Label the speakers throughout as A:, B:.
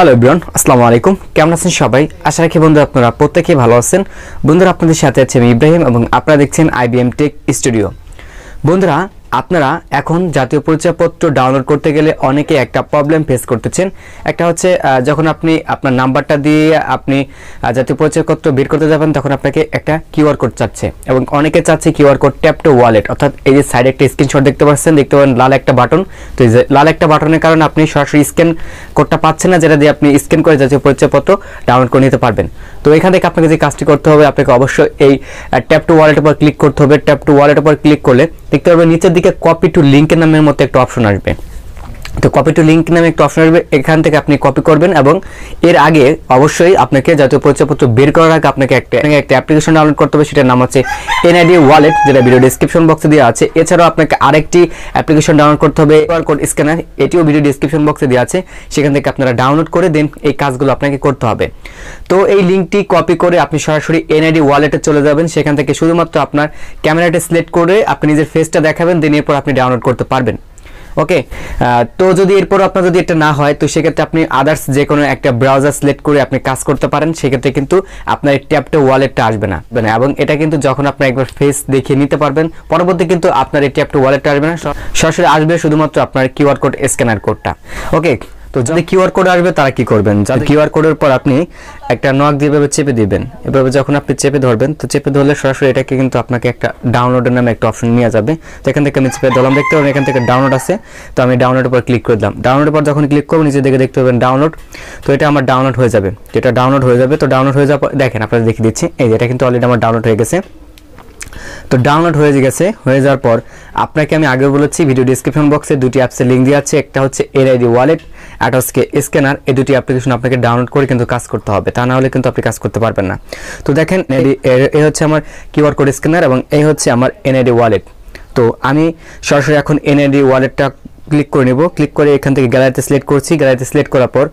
A: hello Brian আসসালামু আলাইকুম কেমন আছেন সবাই আশা রাখি বন্ধু আপনারা প্রত্যেকেই ভালো আছেন বন্ধুরা আপনাদের সাথে আছে আমি ইব্রাহিম এবং আপনারা দেখছেন আইবিএম টেক স্টুডিও বন্ধুরা আপনারা এখন জাতীয় পরিচয়পত্র ডাউনলোড করতে গেলে অনেকে একটা প্রবলেম ফেস করতেছেন একটা হচ্ছে যখন আপনি আপনার নাম্বারটা দিয়ে আপনি জাতীয় পরিচয়পত্র বের করতে যাবেন তখন আপনাকে একটা কিউআর কোড চাচ্ছে এবং অনেকে চাচ্ছে QR code tap to wallet অর্থাৎ এই যে সাইডে একটা স্ক্রিনশট দেখতে পাচ্ছেন দেখতে পাবেন লাল একটা বাটন তো এই যে লাল একটা বাটনের কারণে আপনি সরাসরি স্ক্যান কোডটা পাচ্ছেন না যেটা দিয়ে আপনি স্ক্যান করে জাতীয় পরিচয়পত্র ডাউনলোড করে নিতে পারবেন তো এখান থেকে আপনাকে যে কাজটি করতে হবে আপনাকে অবশ্যই এই ট্যাপ টু ওয়ালেট উপর ক্লিক করতে হবে ট্যাপ টু ওয়ালেটের উপর ক্লিক করলে দেখতে পারবেন নিচের দিকে কপি টু লিঙ্কের নামের মতো একটা অপশন আসবে তো কপি টু লিঙ্ক নামে একটা অপশন আসবে এখান থেকে আপনি কপি করবেন এবং এর আগে অবশ্যই আপনাকে জাতীয় পরিচয়পত্র বের করার আগে আপনাকে একটা একটা অ্যাপ্লিকেশন ডাউনলোড করতে হবে সেটার নাম হচ্ছে এনআইডি ওয়ালেট যেটা ভিডিও ডিসক্রিপশন বক্সে দেওয়া আছে এছাড়াও আপনাকে আরেকটি অ্যাপ্লিকেশন ডাউনলোড করতে হবে কিউআর কোড স্ক্যানার এটিও ভিডিও ডিসক্রিপশন বক্সে দেওয়া আছে সেখান থেকে আপনারা ডাউনলোড করে দেন এই কাজগুলো আপনাকে করতে হবে তো এই লিঙ্কটি কপি করে আপনি সরাসরি এনআইডি ওয়ালেটে চলে যাবেন সেখান থেকে শুধুমাত্র আপনার ক্যামেরাটা সিলেক্ট করে আপনি নিজের ফেসটা দেখাবেন দেন পর আপনি ডাউনলোড করতে পারবেন ওকে তো যদি এরপর আপনার যদি এটা না হয় তো সেক্ষেত্রে আপনি আদার্স যে কোনো একটা ব্রাউজার সিলেক্ট করে আপনি কাজ করতে পারেন সেক্ষেত্রে কিন্তু আপনার এই ট্যাবটা ওয়ালেটটা আসবে না মানে এবং এটা কিন্তু যখন আপনি একবার ফেস দেখিয়ে নিতে পারবেন পরবর্তী কিন্তু আপনার এই ট্যাবটা ওয়ালেটটা আসবে না সরাসরি আসবে শুধুমাত্র আপনার কিউআর কোড স্ক্যানার কোডটা ওকে তো যাদের কিউআর কোড আসবে তারা কি করবেন যাদের কিউআর কোডের পর আপনি একটা নক দিয়ে ভাবে চেপে দিবেন এভাবে যখন আপনি চেপে ধরবেন তো চেপে ধরলে সরাসরি এটাকে কিন্তু আপনাকে একটা ডাউনলোডের নামে একটা অপশন নিয়ে যাবে তো এখান থেকে আমি চেপে ধরলাম দেখতে পাবেন এখান থেকে ডাউনলোড আছে তো আমি ডাউনলোডের পর ক্লিক করে দিলাম ডাউনলোডের পর যখন ক্লিক করবো নিচে দিকে দেখতে পাবেন ডাউনলোড তো এটা আমার ডাউনলোড হয়ে যাবে এটা ডাউনলোড হয়ে যাবে তো ডাউনলোড হয়ে যাওয়ার দেখেন আপনারা দেখিয়ে দিচ্ছি এই এটা কিন্তু অলরেডি আমার ডাউনলোড হয়ে গেছে তো ডাউনলোড হয়ে গেছে হয়ে যাওয়ার পর আপনাকে আমি আগে বলেছি ভিডিও ডিসক্রিপশন বক্সে দুটি অ্যাপসের লিঙ্ক দিয়ে আছে একটা হচ্ছে এরআইডি ওয়ালেট একটা কে স্ক্যানার এই দুটি অ্যাপ্লিকেশন আপনাকে ডাউনলোড করে কিন্তু কাজ করতে হবে তা না হলে কিন্তু আপনি কাজ করতে পারবেন না তো দেখেন এই হচ্ছে আমার কিউআর কোড স্ক্যানার এবং এই হচ্ছে আমার এনআইডি ওয়ালেট তো আমি সরাসরি এখন এনআইডি ওয়ালেটটা ক্লিক করে নেব ক্লিক করে এখান থেকে গ্যালারিতে সিলেক্ট করছি গ্যালারিতে সিলেক্ট করার পর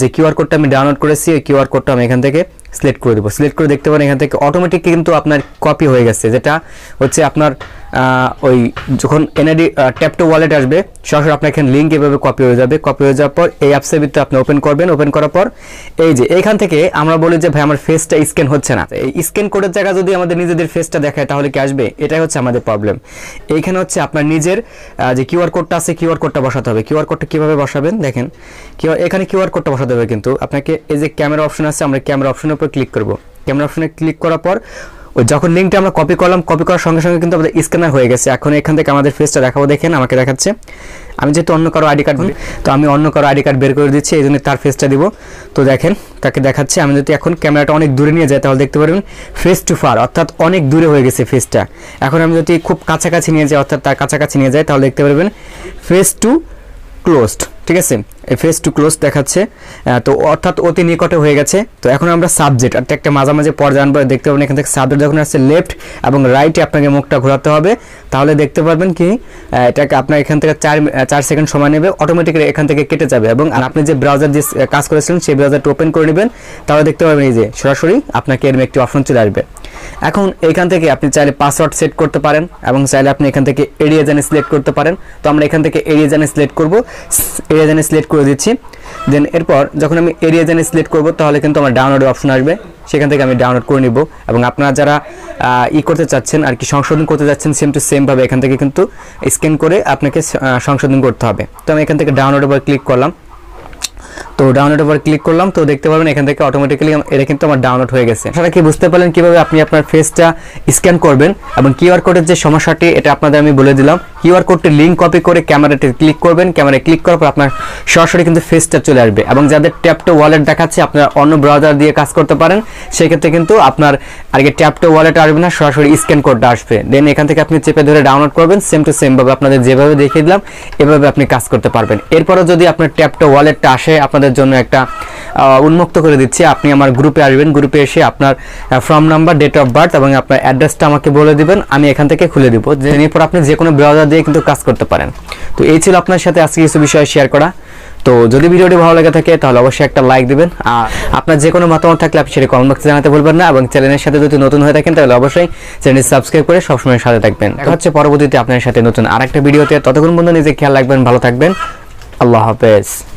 A: যে কিউআর কোডটা আমি ডাউনলোড করেছি ওই কিউআর কোডটা আমি এখান থেকে সিলেক্ট করে দেবো সিলেক্ট করে দেখতে পারেন এখান থেকে অটোমেটিক কিন্তু আপনার কপি হয়ে গেছে যেটা হচ্ছে আপনার ওই যখন এনআইডি ট্যাপটো ওয়ালেট আসবে সরাসরি আপনার এখানে লিঙ্ক এভাবে কপি হয়ে যাবে কপি হয়ে যাওয়ার পর এই অ্যাপসের ভিতরে আপনি ওপেন করবেন ওপেন করার পর এই যে এইখান থেকে আমরা বলি যে ভাই আমার ফেসটা স্ক্যান হচ্ছে না এই স্ক্যান কোডের জায়গা যদি আমাদের নিজেদের ফেসটা দেখায় তাহলে কি আসবে এটাই হচ্ছে আমাদের প্রবলেম এইখানে হচ্ছে আপনার নিজের যে কিউআর কোডটা আছে কিউআর কোডটা বসাতে হবে কিউআর কোডটা কীভাবে বসাবেন দেখেন কিউ এখানে কিউআর কোডটা বসাতে হবে কিন্তু আপনাকে এই যে ক্যামেরা অপশন আছে আমরা ক্যামেরা অপশনের উপর ক্লিক করব ক্যামেরা অপশনে ক্লিক করার পর ও যখন লিঙ্কটা আমরা কপি করলাম কপি করার সঙ্গে সঙ্গে কিন্তু আমাদের স্ক্যানার হয়ে গেছে এখন এখান থেকে আমাদের ফেসটা দেখাবো দেখেন আমাকে দেখাচ্ছে আমি যেহেতু অন্য কারো আইডি কার্ড তো আমি অন্য কারো আইডি কার্ড বের করে দিচ্ছি এই জন্য তার ফেসটা দিব তো দেখেন তাকে দেখাচ্ছে আমি যদি এখন ক্যামেরাটা অনেক দূরে নিয়ে যাই তাহলে দেখতে পারবেন ফেস টু ফার অর্থাৎ অনেক দূরে হয়ে গেছে ফেসটা এখন আমি যদি খুব কাছাকাছি নিয়ে যাই অর্থাৎ তার কাছাকাছি নিয়ে যাই তাহলে দেখতে পারবেন ফেস টু ক্লোজড ঠিক আছে ফেস টু ক্লোজ দেখাচ্ছে তো অর্থাৎ অতি নিকটে হয়ে গেছে তো এখন আমরা সাবজেক্ট আর একটা মাঝামাঝি পর জানবো দেখতে পাবেন এখান থেকে সাবজেক্ট যখন আসছে লেফট এবং রাইটে আপনাকে মুখটা ঘোরাতে হবে তাহলে দেখতে পারবেন কি এটাকে আপনার এখান থেকে চার চার সেকেন্ড সময় নেবে অটোমেটিক্যালি এখান থেকে কেটে যাবে এবং আপনি যে ব্রাউজার যে কাজ করেছিলেন সেই ব্রাউজারটা ওপেন করে নেবেন তাহলে দেখতে পাবেন এই যে সরাসরি আপনাকে এরম একটি অপশন চলে আসবে এখন এখান থেকে আপনি চাইলে পাসওয়ার্ড সেট করতে পারেন এবং চাইলে আপনি এখান থেকে এরিয়া জানে সিলেক্ট করতে পারেন তো আমরা এখান থেকে এরিয়া জানে সিলেক্ট করব এরিয়া জানে সিলেক্ট করে দিচ্ছি দেন এরপর যখন আমি এরিয়া জানে সিলেক্ট করব তাহলে কিন্তু আমার ডাউনলোডের অপশন আসবে সেখান থেকে আমি ডাউনলোড করে নিব এবং আপনারা যারা ই করতে চাচ্ছেন আর কি সংশোধন করতে চাচ্ছেন সেম টু সেমভাবে এখান থেকে কিন্তু স্ক্যান করে আপনাকে সংশোধন করতে হবে তো আমি এখান থেকে ডাউনলোড উপর ক্লিক করলাম তো ডাউনলোড ওপর ক্লিক করলাম তো দেখতে পারবেন এখান থেকে অটোমেটিক্যালি এটা কিন্তু আমার ডাউনলোড হয়ে গেছে সেটা কি বুঝতে পারলেন কিভাবে আপনি আপনার ফেসটা স্ক্যান করবেন এবং কিউআর কোডের যে সমস্যাটি এটা আপনাদের আমি বলে দিলাম কিউআর কোডটি লিঙ্ক কপি করে ক্যামেরাটি ক্লিক করবেন ক্যামেরায় ক্লিক করার পর আপনার সরাসরি কিন্তু ফেসটা চলে আসবে এবং যাদের ট্যাপটো ওয়ালেট দেখাচ্ছে আপনারা অন্য ব্রাউজার দিয়ে কাজ করতে পারেন সেক্ষেত্রে কিন্তু আপনার আগে ট্যাপটো ওয়ালেট আসবে না সরাসরি স্ক্যান কোডটা আসবে দেন এখান থেকে আপনি চেপে ধরে ডাউনলোড করবেন সেম টু সেমভাবে আপনাদের যেভাবে দেখিয়ে দিলাম এভাবে আপনি কাজ করতে পারবেন এরপরও যদি আপনার ট্যাপটো ওয়ালেটটা আসে আপনাদের জন্য একটা উন্মুক্ত করে দিচ্ছি আপনি আমার গ্রুপে আসবেন গ্রুপে এসে আপনার form number date of birth এবং আপনার অ্যাড্রেসটা আমাকে বলে দিবেন আমি এখান থেকে খুলে দিব এরপর আপনি যে কোনো ব্রাউজার দিয়ে কিন্তু কাজ করতে পারেন তো এই ছিল আপনার সাথে আজকে কিছু বিষয় শেয়ার করা তো যদি ভিডিওটি ভালো লাগে থাকে তাহলে অবশ্যই একটা লাইক দেবেন আর আপনার যে কোনো মতামত থাকলে আপনি সেটা কমেন্ট বক্সে জানাতে ভুলবেন না এবং চ্যানেলের সাথে যদি নতুন হয়ে থাকেন তাহলে অবশ্যই চ্যানেলটি সাবস্ক্রাইব করে সবসময় সাথে থাকবেন হচ্ছে পরবর্তীতে আপনার সাথে নতুন আরেকটা ভিডিওতে ততক্ষণ পর্যন্ত নিজে খেয়াল রাখবেন ভালো থাকবেন আল্লাহ হাফেজ